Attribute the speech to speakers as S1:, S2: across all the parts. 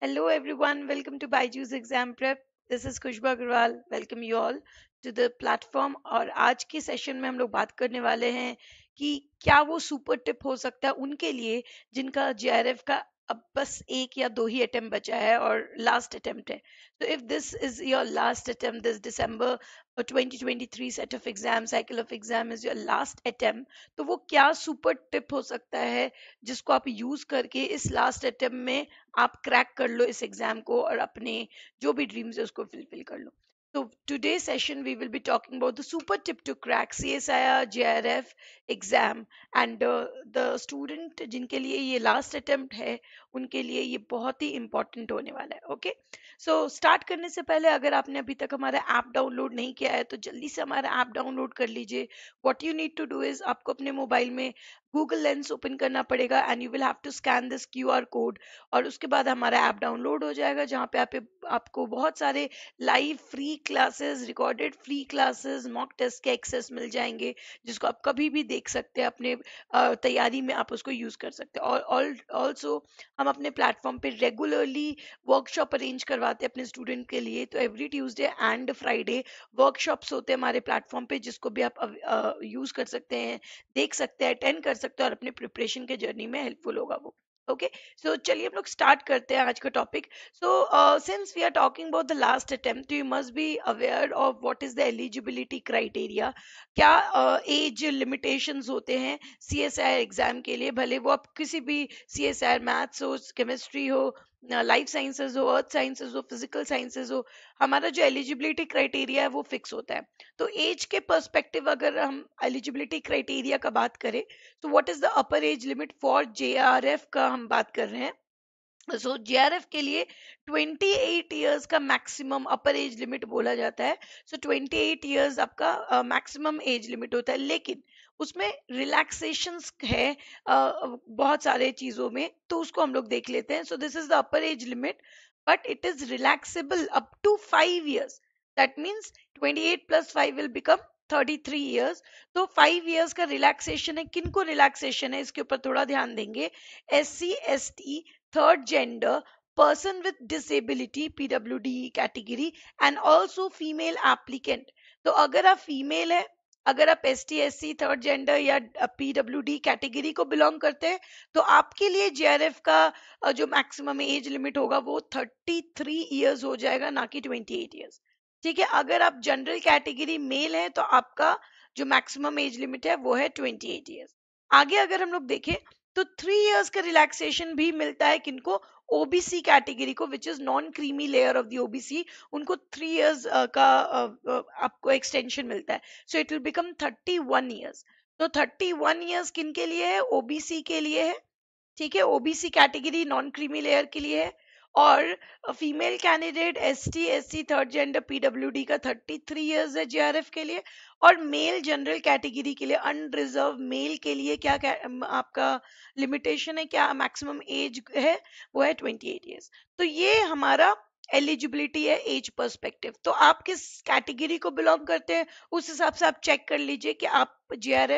S1: Hello everyone, welcome to Baiju's exam Prep. This is Khushba Agarwal welcome you all to the platform और आज के session में हम लोग बात करने वाले हैं कि क्या वो सुपर टिप हो सकता है उनके लिए जिनका जे का अब बस एक या दो ही अटेम्प्ट बचा है और लास्ट अटेम्प्ट है तो if this is your last attempt this December 2023 set of exam cycle of exam is your last attempt तो वो क्या सुपर टिप हो सकता है जिसको आप यूज करके इस लास्ट अटेम्प्ट में आप क्रैक कर लो इस एग्जाम को और अपने जो भी ड्रीम्स है उसको फुलफिल कर लो So today's session we will be talking about the super tip to crack CSIR JRF exam and uh, the student जिनके लिए ये last attempt है उनके लिए ये बहुत ही important होने वाला है ओके सो स्टार्ट करने से पहले अगर आपने अभी तक हमारा ऐप डाउनलोड नहीं किया है तो जल्दी से हमारा ऐप डाउनलोड कर लीजिए what you need to do is आपको अपने मोबाइल में गूगल लेंस ओपन करना पड़ेगा and you will have to scan this Q R code और उसके बाद हमारा ऐप डाउनलोड हो जाएगा जहाँ पे आप आपको बहुत सारे live free classes recorded free classes mock test के एक्सेस मिल जाएंगे जिसको आप कभी भी देख सकते हैं अपने तैयारी में आप उसको यूज़ कर सकते हैं और ऑल्सो हम अपने प्लेटफॉर्म पे रेगुलरली वर्कशॉप अरेंज करवाते हैं अपने स्टूडेंट के लिए तो every Tuesday and Friday workshops होते हैं हमारे प्लेटफॉर्म पे जिसको भी आप यूज़ कर सकते हैं देख सकते हैं अटेंड कर सकते हो और अपने प्रिपरेशन के जर्नी में हेल्पफुल होगा वो ओके सो चलिए हम लोग स्टार्ट करते हैं आज का topic so since we are talking about the last attempt you must be aware of what is the eligibility criteria क्या एज uh, लिमिटेशंस होते हैं सी एग्जाम के लिए भले वो आप किसी भी सी एस मैथ्स हो केमिस्ट्री हो लाइफ साइंसेज हो अर्थ साइंसेज हो फिजिकल साइंसेज हो हमारा जो एलिजिबिलिटी क्राइटेरिया है वो फिक्स होता है तो एज के परस्पेक्टिव अगर हम एलिजिबिलिटी क्राइटेरिया का बात करें तो what is the upper age limit for J R F का हम बात कर रहे हैं सो so, एफ के लिए 28 इयर्स का मैक्सिमम अपर एज लिमिट बोला जाता है सो so, 28 इयर्स आपका मैक्सिमम एज लिमिट होता है लेकिन उसमें रिलैक्सेशन है बहुत सारे चीज़ों में तो उसको हम लोग देख लेते हैं so this is the upper age limit but it is relaxable up to five years that means twenty eight plus five will become thirty three years तो फाइव ईयर्स का रिलैक्सेशन है किन को रिलैक्सेशन है इसके ऊपर थोड़ा ध्यान देंगे S C S T third gender person with with PW D category and also female applicant तो अगर आप फीमेल है अगर आप S T S C third gender या डी कैटेगरी को बिलोंग करते हैं तो आपके लिए जे आर एफ का जो मैक्सिमम एज लिमिट होगा वो थर्टी थ्री ईयर्स हो जाएगा ना कि ट्वेंटी एट ईयर्स ठीक है अगर आप जनरल कैटेगरी मेल हैं तो आपका जो मैक्सिमम एज लिमिट है वो है ट्वेंटी एट ईयर्स आगे अगर हम लोग देखें तो थ्री इयर्स का रिलैक्सेशन भी मिलता है किनको ओबीसी कैटेगरी को which is non creamy layer of the OBC उनको थ्री इयर्स uh, का uh, uh, आपको एक्सटेंशन मिलता है so it will become thirty one years तो थर्टी वन ईयर्स किन के लिए है ओबीसी के लिए है ठीक है OBC category non creamy layer के लिए है और female candidate S T S C third gender PW D का थर्टी थ्री ईयर्स है जे आर एफ के लिए और मेल जनरल कैटेगरी के लिए अनरिजर्व मेल के लिए क्या, क्या आपका लिमिटेशन है क्या मैक्सिमम एज है वो है ट्वेंटी एट ईयर्स तो ये हमारा एलिजिबिलिटी है एज पर्सपेक्टिव तो आप किस कैटेगरी को बिलोंग करते हैं उस हिसाब से आप चेक कर लीजिए कि आप जे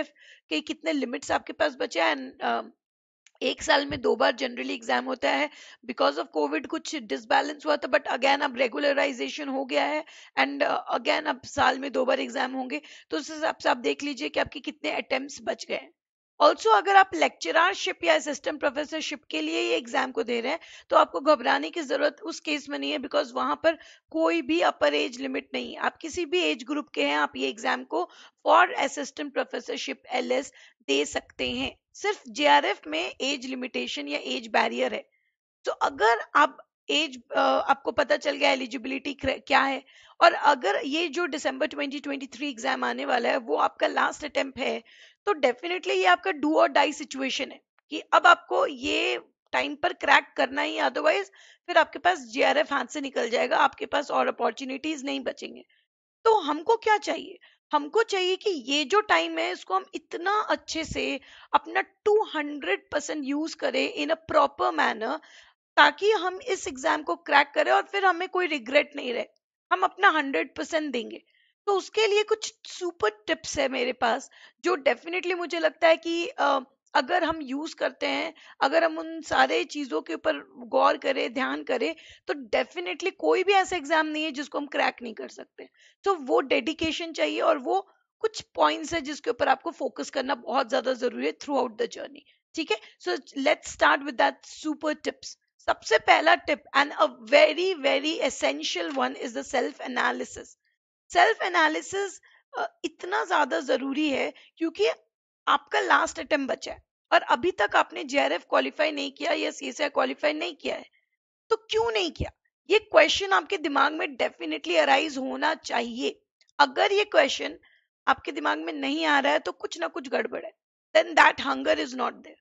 S1: के कितने लिमिट्स आपके पास बचे हैं एंड एक साल में दो बार जनरली एग्जाम होता है बिकॉज ऑफ कोविड कुछ डिसबैलेंस हुआ था बट अगेन अब रेगुलराइजेशन हो गया है एंड अगेन uh, अब साल में दो बार एग्जाम होंगे तो उस हिसाब से आप देख लीजिए कि आपके कितने अटेम्प्ट बच गए ऑल्सो अगर आप लेक्चरारशिप या असिस्टेंट प्रोफेसरशिप के लिए ये एग्जाम को दे रहे हैं तो आपको घबराने की जरूरत उस केस में नहीं है बिकॉज वहां पर कोई भी अपर एज लिमिट नहीं आप किसी भी एज ग्रुप के हैं आप ये एग्जाम को फॉर असिस्टेंट प्रोफेसरशिप एल दे सकते हैं सिर्फ जेआरएफ में एज लिमिटेशन या एज बैरियर है तो अगर आप एज आपको पता चल गया एलिजिबिलिटी क्या है और अगर ये जो दिसंबर 2023 एग्जाम आने वाला है वो आपका लास्ट अटेम्प है तो डेफिनेटली ये आपका डू और डाई सिचुएशन है कि अब आपको ये टाइम पर क्रैक करना ही अदरवाइज फिर आपके पास जेआरएफ हाथ से निकल जाएगा आपके पास और अपॉर्चुनिटीज नहीं बचेंगे तो हमको क्या चाहिए हमको चाहिए कि ये जो टाइम है इसको हम इतना अच्छे से अपना 200 परसेंट यूज करें इन अ प्रॉपर मैनर ताकि हम इस एग्जाम को क्रैक करें और फिर हमें कोई रिग्रेट नहीं रहे हम अपना हंड्रेड परसेंट देंगे तो उसके लिए कुछ सुपर टिप्स है मेरे पास जो डेफिनेटली मुझे लगता है कि अगर हम यूज करते हैं अगर हम उन सारे चीजों के ऊपर गौर करें ध्यान करें तो डेफिनेटली कोई भी ऐसा एग्जाम नहीं है जिसको हम क्रैक नहीं कर सकते तो वो डेडिकेशन चाहिए और वो कुछ पॉइंट्स है जिसके ऊपर आपको फोकस करना बहुत ज्यादा जरूरी है थ्रू आउट द जर्नी ठीक है so let start with that super tips सबसे पहला tip and a very very essential one is the self analysis self analysis इतना ज्यादा जरूरी है क्योंकि आपका लास्ट अटेम्प बचा है और अभी तक आपने जेआरएफ क्वालिफाई नहीं किया या सीएसआई क्वालिफाई नहीं किया है तो क्यों नहीं किया ये क्वेश्चन आपके दिमाग में डेफिनेटली अराइज होना चाहिए अगर ये क्वेश्चन आपके दिमाग में नहीं आ रहा है तो कुछ ना कुछ गड़बड़ है then that hunger is not there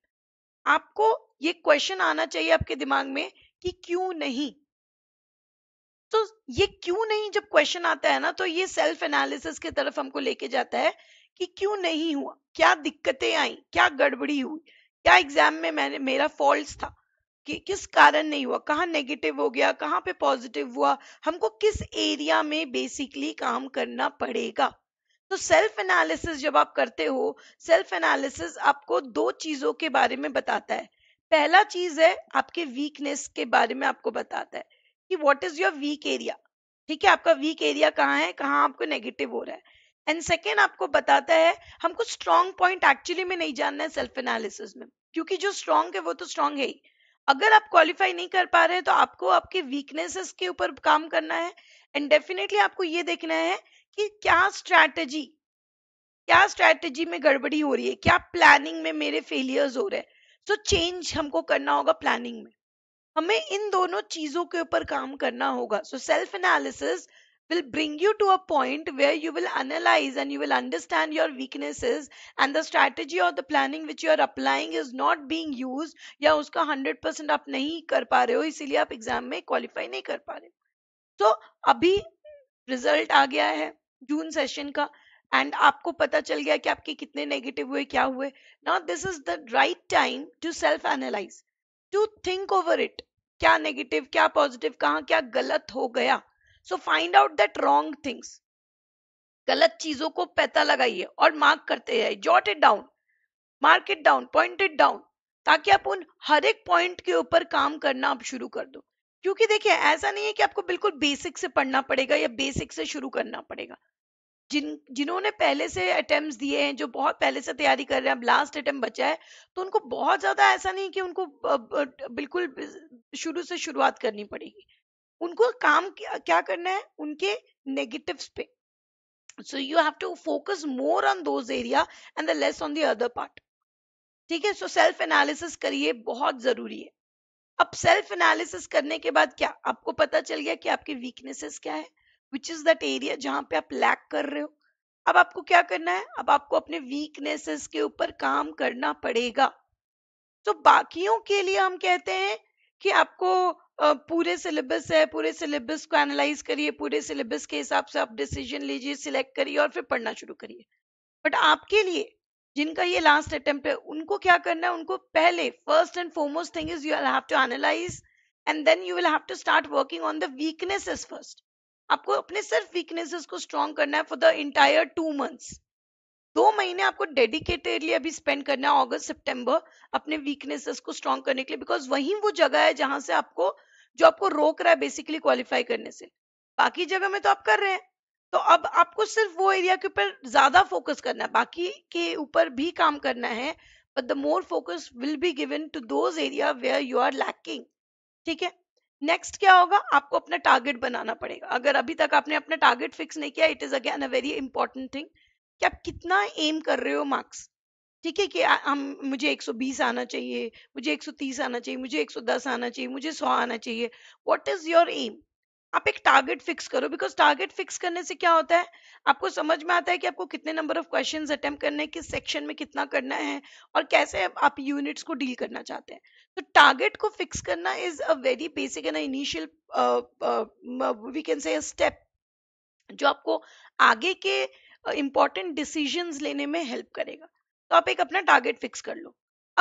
S1: आपको ये क्वेश्चन आना चाहिए आपके दिमाग में कि क्यों नहीं तो ये क्यों नहीं जब क्वेश्चन आता है ना तो ये सेल्फ एनालिसिस की तरफ हमको लेके जाता है कि क्यों नहीं हुआ क्या दिक्कतें आई क्या गड़बड़ी हुई क्या एग्जाम में मैंने मेरा फॉल्ट था कि किस कारण नहीं हुआ कहाँ नेगेटिव हो गया कहाँ पे पॉजिटिव हुआ हमको किस एरिया में बेसिकली काम करना पड़ेगा तो सेल्फ एनालिसिस जब आप करते हो सेल्फ एनालिसिस आपको दो चीजों के बारे में बताता है पहला चीज है आपके वीकनेस के बारे में आपको बताता है कि what is your weak area ठीक है आपका वीक एरिया कहाँ है कहाँ आपको नेगेटिव हो रहा है एंड सेकेंड आपको बताता है हमको स्ट्रॉन्ग पॉइंट एक्चुअली में नहीं जानना है सेल्फ एनालिसिस में क्योंकि जो स्ट्रांग है वो तो स्ट्रांग है ही अगर आप क्वालिफाई नहीं कर पा रहे हैं तो आपको आपके वीकनेसेस के ऊपर काम करना है एंड डेफिनेटली आपको ये देखना है कि क्या स्ट्रैटेजी क्या स्ट्रैटेजी में गड़बड़ी हो रही है क्या प्लानिंग में मेरे फेलियर्स हो रहे हैं सो चेंज हमको करना होगा प्लानिंग में हमें इन दोनों चीजों के ऊपर काम करना होगा so self analysis will bring you to a point where you will analyze and you will understand your weaknesses and the strategy or the planning which you are applying is not being used या उसका 100% आप नहीं कर पा रहे हो इसीलिए आप एग्जाम में क्वालिफाई नहीं कर पा रहे हो so, तो अभी रिजल्ट आ गया है जून सेशन का एंड आपको पता चल गया कि आपके कितने नेगेटिव हुए क्या हुए not this is the right time to self analyze to think over it क्या नेगेटिव क्या पॉजिटिव कहाँ क्या गलत हो गया so find out that wrong things गलत चीजों को पता लगाइए और मार्क करते जाइए jot it down mark it down point it down ताकि आप उन हर एक पॉइंट के ऊपर काम करना आप शुरू कर दो क्योंकि देखिए ऐसा नहीं है कि आपको बिल्कुल बेसिक से पढ़ना पड़ेगा या बेसिक से शुरू करना पड़ेगा जिन जिन्होंने पहले से अटेम्प्ट दिए हैं जो बहुत पहले से तैयारी कर रहे हैं अब लास्ट अटेम्प्ट बचा है तो उनको बहुत ज्यादा ऐसा नहीं कि उनको बिल्कुल शुरू से शुरुआत करनी पड़ेगी उनको काम क्या करना है उनके नेगेटिव्स पे so you have to focus more on those area and the less on the other part ठीक है सो सेल्फ एनालिसिस करिए बहुत जरूरी है अब सेल्फ एनालिसिस करने के बाद क्या आपको पता चल गया कि आपके वीकनेसेस क्या है विच इज दैट एरिया जहां पे आप लैक कर रहे हो अब आपको क्या करना है अब आपको अपने वीकनेसेस के ऊपर काम करना पड़ेगा तो बाकियों के लिए हम कहते हैं कि आपको पूरे सिलेबस है पूरे सिलेबस को एनालाइज करिए पूरे सिलेबस के हिसाब से आप डिसीजन लीजिए सिलेक्ट करिए और फिर पढ़ना शुरू करिए बट आपके लिए जिनका ये लास्ट अटेम्प्ट है उनको क्या करना है उनको पहले first and foremost thing is you have to analyze and then you will have to start working on the weaknesses first आपको अपने सिर्फ वीकनेसेस को स्ट्रॉन्ग करना है for the entire two months दो महीने आपको डेडिकेटेडली अभी स्पेंड करना है अगस्त सितंबर अपने वीकनेसेस को स्ट्रॉन्ग करने के लिए बिकॉज वही वो जगह है जहां से आपको जो आपको रोक रहा है बेसिकली क्वालिफाई करने से बाकी जगह में तो आप कर रहे हैं तो अब आपको सिर्फ वो एरिया के ऊपर ज्यादा फोकस करना है बाकी के ऊपर भी काम करना है but the more focus will be given to those area where you are lacking ठीक है नेक्स्ट क्या होगा आपको अपना टारगेट बनाना पड़ेगा अगर अभी तक आपने अपना टारगेट फिक्स नहीं किया it is again a very important thing कि आप कितना एम कर रहे हो मार्क्स ठीक है कि हम मुझे 120 आना चाहिए मुझे 130 आना चाहिए मुझे 110 आना चाहिए मुझे 100 आना चाहिए वॉट इज योर एम आप एक टारगेट फिक्स करो बिकॉज टारगेट फिक्स करने से क्या होता है आपको समझ में आता है कि आपको कितने नंबर ऑफ क्वेश्चन अटेम्प्ट करने हैं किस सेक्शन में कितना करना है और कैसे आप यूनिट्स को डील करना चाहते हैं तो टारगेट को फिक्स करना is a very basic and initial we can say step जो आपको आगे के इम्पॉर्टेंट डिसीजन लेने में हेल्प करेगा तो आप एक अपना टारगेट फिक्स कर लो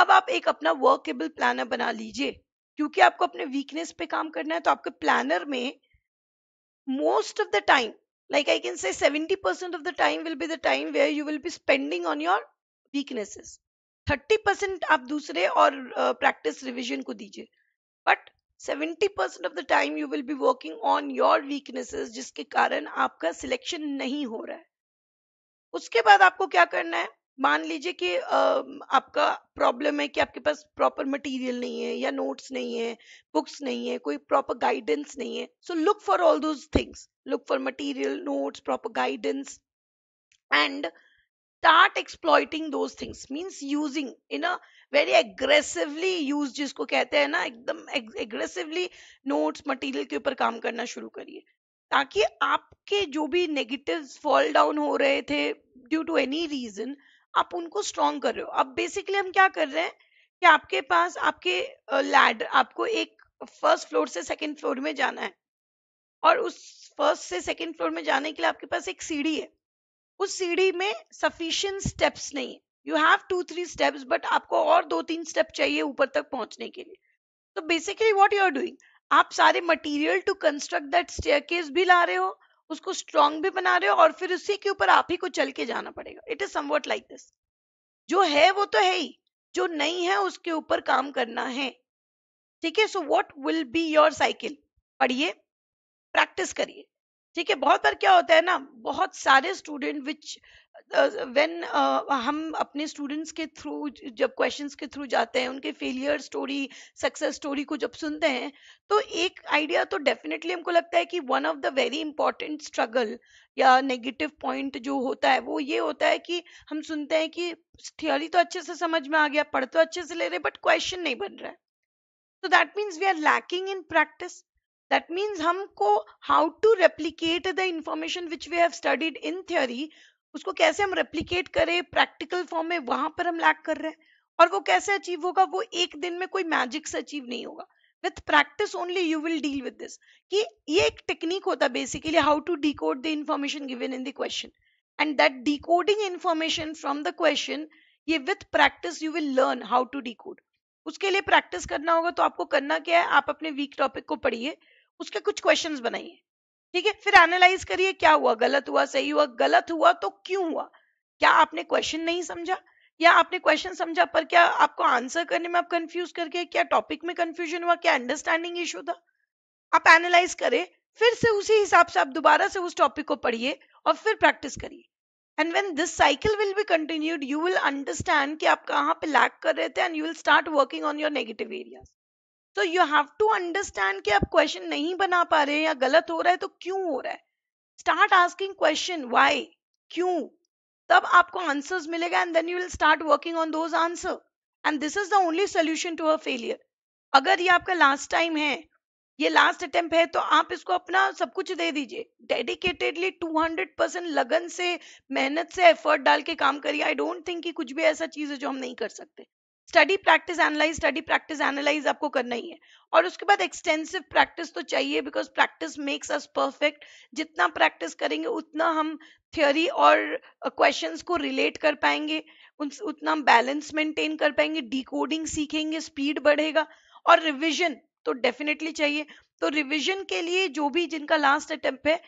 S1: अब आप एक अपना वर्केबल प्लानर बना लीजिए क्योंकि आपको अपने वीकनेस पे काम करना है तो आपके प्लानर में most of the time like I can say 70% percent of the time will be the time where you will be spending on your weaknesses 30% percent आप दूसरे और प्रैक्टिस uh, रिविजन को दीजिए but 70% percent of the time you will be working on your weaknesses जिसके कारण आपका selection नहीं हो रहा है उसके बाद आपको क्या करना है मान लीजिए कि आपका प्रॉब्लम है कि आपके पास प्रॉपर मटेरियल नहीं है या नोट्स नहीं है बुक्स नहीं है कोई प्रॉपर गाइडेंस नहीं है so look for all those things look for material notes proper guidance and start exploiting those things means using in a very aggressively use जिसको कहते हैं ना एकदम एग्रेसिवली नोट्स मटीरियल के ऊपर काम करना शुरू करिए ताकि आपके जो भी नेगेटिव्स फॉल डाउन हो रहे थे ड्यू टू एनी रीजन आप उनको स्ट्रॉन्ग कर रहे हो अब बेसिकली हम क्या कर रहे हैं कि आपके पास आपके लैडर आपको एक फर्स्ट फ्लोर से सेकंड फ्लोर में जाना है और उस फर्स्ट से सेकंड फ्लोर में जाने के लिए आपके पास एक सीढ़ी है उस सीढ़ी में सफिशियंट स्टेप्स नहीं है you have to three steps but आपको और दो तीन स्टेप चाहिए ऊपर तक पहुंचने के लिए तो basically what you are doing आप सारे material to construct that stair भी ला रहे हो उसको स्ट्रांग भी बना रहे हो और फिर उसी के ऊपर आप ही को चल के जाना पड़ेगा it is something like this जो है वो तो है ही जो नहीं है उसके ऊपर काम करना है ठीक है so what will be your cycle पढ़िए प्रैक्टिस करिए ठीक है बहुत बार क्या होता है ना बहुत सारे स्टूडेंट विच वेन हम अपने स्टूडेंट्स के थ्रू जब क्वेश्चंस के थ्रू जाते हैं उनके फेलियर स्टोरी सक्सेस स्टोरी को जब सुनते हैं तो एक आइडिया तो डेफिनेटली हमको लगता है कि one of the very important struggle या नेगेटिव पॉइंट जो होता है वो ये होता है कि हम सुनते हैं कि थियोरी तो अच्छे से समझ में आ गया पढ़ तो अच्छे से ले रहे बट क्वेश्चन नहीं बन रहा है तो that means we are lacking in practice that means हमको how to replicate the information which we have studied in theory उसको कैसे हम रेप्लीकेट करें प्रैक्टिकल फॉर्म में वहां पर हम लैक कर रहे हैं और वो कैसे अचीव होगा वो एक दिन में कोई मैजिक से अचीव नहीं होगा with practice only you will deal with this कि ये एक टेक्निक होता है basically how to decode the information given in the question and that decoding information from the question ये with practice you will learn how to decode उसके लिए practice करना होगा तो आपको करना क्या है आप अपने वीक टॉपिक को पढ़िए उसके कुछ क्वेश्चन बनाइए ठीक है फिर एनालाइज करिए क्या हुआ गलत हुआ सही हुआ गलत हुआ तो क्यों हुआ क्या आपने क्वेश्चन नहीं समझा या आपने क्वेश्चन समझा पर क्या आपको आंसर करने में आप कंफ्यूज करके क्या टॉपिक में कंफ्यूजन हुआ क्या अंडरस्टैंडिंग इशू था आप एनालाइज करें फिर से उसी हिसाब से आप दोबारा से उस टॉपिक को पढ़िए और फिर प्रैक्टिस करिए and when this cycle will be continued you will understand कि आप कहाँ पे लैक कर रहे थे and you will start working on your negative areas तो यू हैव टू अंडरस्टैंड कि आप क्वेश्चन नहीं बना पा रहे या गलत हो रहा है तो क्यों हो रहा है स्टार्ट आस्किंग क्वेश्चन वाई क्यों तब आपको आंसर्स मिलेगा and then you will start working on those answer and this is the only solution to a failure अगर ये आपका लास्ट टाइम है ये लास्ट अटेम्प्ट है तो आप इसको अपना सब कुछ दे दीजिए डेडिकेटेडली 200 परसेंट लगन से मेहनत से एफर्ट डाल के काम करिए आई डोंट थिंक कि कुछ भी ऐसा चीज है जो हम नहीं कर सकते study practice analyze study practice analyze आपको करना ही है और उसके बाद एक्सटेंसिव प्रैक्टिस तो चाहिए because practice makes us perfect जितना प्रैक्टिस करेंगे उतना हम थ्योरी और क्वेश्चन uh, को रिलेट कर पाएंगे उतना हम बैलेंस मेंटेन कर पाएंगे डिकोडिंग सीखेंगे स्पीड बढ़ेगा और रिविजन तो डेफिनेटली चाहिए तो रिविजन के लिए जो भी जिनका लास्ट अटेम्प है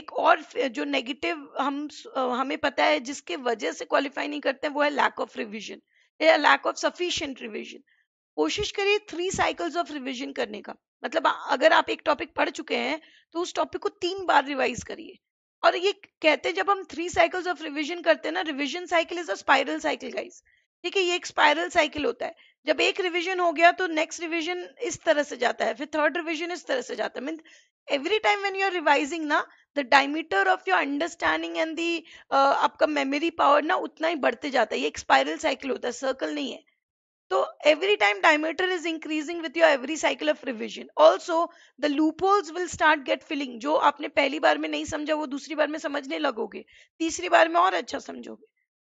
S1: एक और जो नेगेटिव हम uh, हमें पता है जिसके वजह से क्वालिफाई नहीं करते हैं वो है लैक ऑफ रिविजन या लैक ऑफ सफिशियंट रिविजन कोशिश करिए थ्री साइकिल्स ऑफ रिविजन करने का मतलब अगर आप एक टॉपिक पढ़ चुके हैं तो उस टॉपिक को तीन बार रिवाइज करिए और ये कहते हैं जब हम थ्री साइकिल्स ऑफ रिविजन करते हैं ना revision cycle is a spiral cycle guys ठीक है ये एक स्पाइरल साइकिल होता है जब एक रिविजन हो गया तो नेक्स्ट रिविजन इस तरह से जाता है फिर थर्ड रिविजन इस तरह से जाता है mean every time when you are revising ना the diameter of your understanding and the आपका मेमोरी पावर ना उतना ही बढ़ते जाता है ये एक स्पाइरल साइकिल होता है सर्कल नहीं है तो every time diameter is increasing with your every cycle of revision also the loopholes will start get filling जो आपने पहली बार में नहीं समझा वो दूसरी बार में समझने लगोगे तीसरी बार में और अच्छा समझोगे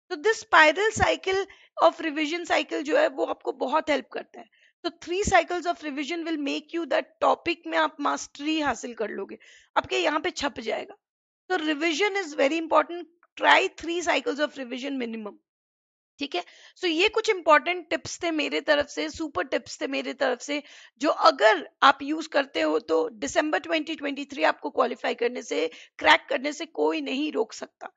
S1: तो this spiral cycle of revision cycle जो है वो आपको बहुत हेल्प करता है तो three cycles of revision will make you that topic में आप मास्टरी हासिल कर लोगे आपके यहाँ पे छप जाएगा तो revision is very important try three cycles of revision minimum ठीक है सो ये कुछ इंपॉर्टेंट टिप्स थे मेरे तरफ से सुपर टिप्स थे मेरे तरफ से जो अगर आप यूज करते हो तो दिसंबर 2023 आपको क्वालिफाई करने से क्रैक करने से कोई नहीं रोक सकता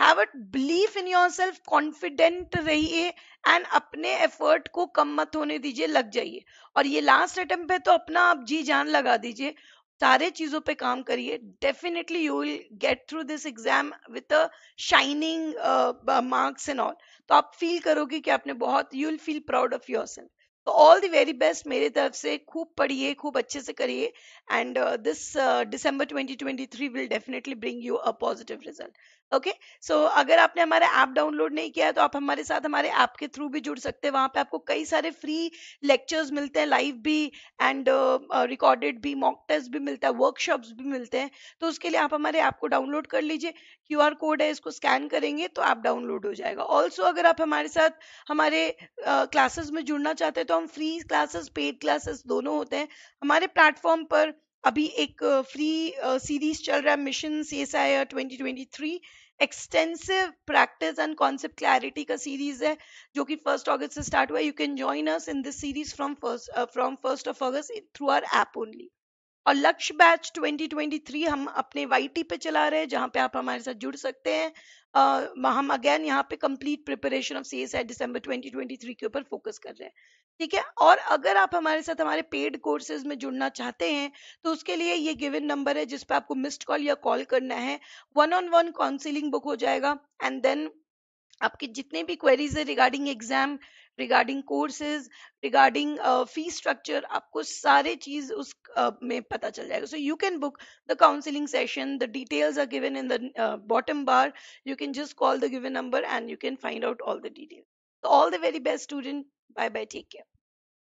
S1: have a belief in yourself confident रहिए एंड अपने एफर्ट को कम मत होने दीजिए लग जाइए और ये लास्ट अटेम्प्ट है तो अपना आप जी जान लगा दीजिए सारे चीजों पे काम करिए definitely you will get through this exam with a shining marks and all तो आप फील करोगे कि आपने बहुत you will feel proud of yourself तो ऑल द वेरी बेस्ट मेरे तरफ से खूब पढ़िए खूब अच्छे से करिए and this December 2023 will definitely bring you a positive result okay okay? So so, अगर आपने हमारा ऐप डाउनलोड नहीं किया है तो आप हमारे साथ हमारे ऐप के थ्रू भी जुड़ सकते हैं वहाँ पे आपको कई सारे फ्री लेक्चर्स मिलते हैं लाइव भी एंड रिकॉर्डेड uh, भी मॉक टेस्ट भी मिलता है वर्कशॉप्स भी मिलते हैं तो उसके लिए आप हमारे ऐप को डाउनलोड कर लीजिए क्यू आर कोड है इसको स्कैन करेंगे तो ऐप डाउनलोड हो जाएगा ऑल्सो अगर आप हमारे साथ हमारे क्लासेस uh, में जुड़ना चाहते हैं तो हम फ्री क्लासेस पेड क्लासेस दोनों होते हैं हमारे प्लेटफॉर्म पर अभी एक फ्री सीरीज चल रहा है mission C CSIR 2023 extensive practice and concept clarity का सीरीज है जो कि फर्स्ट अगस्त से स्टार्ट हुआ है you can join us in this series from first from first of August through our app only और लक्ष्य बैच 2023 हम अपने वाई पे चला रहे हैं जहाँ पे आप हमारे साथ जुड़ सकते हैं uh, हम अगेन यहाँ पे complete preparation of C S I December twenty के ऊपर फोकस कर रहे हैं ठीक है और अगर आप हमारे साथ हमारे पेड कोर्सेज में जुड़ना चाहते हैं तो उसके लिए ये गिवन नंबर है जिस पर आपको मिस्ड कॉल या कॉल करना है one on one counselling book हो जाएगा एंड देन आपके जितने भी क्वेरीज है regarding exam regarding courses regarding fee structure आपको सारे चीज उस uh, में पता चल जाएगा so you can book the counselling session the details are given in the bottom bar you can just call the given number and you can find out all the details all the very best student Bye bye. Take care.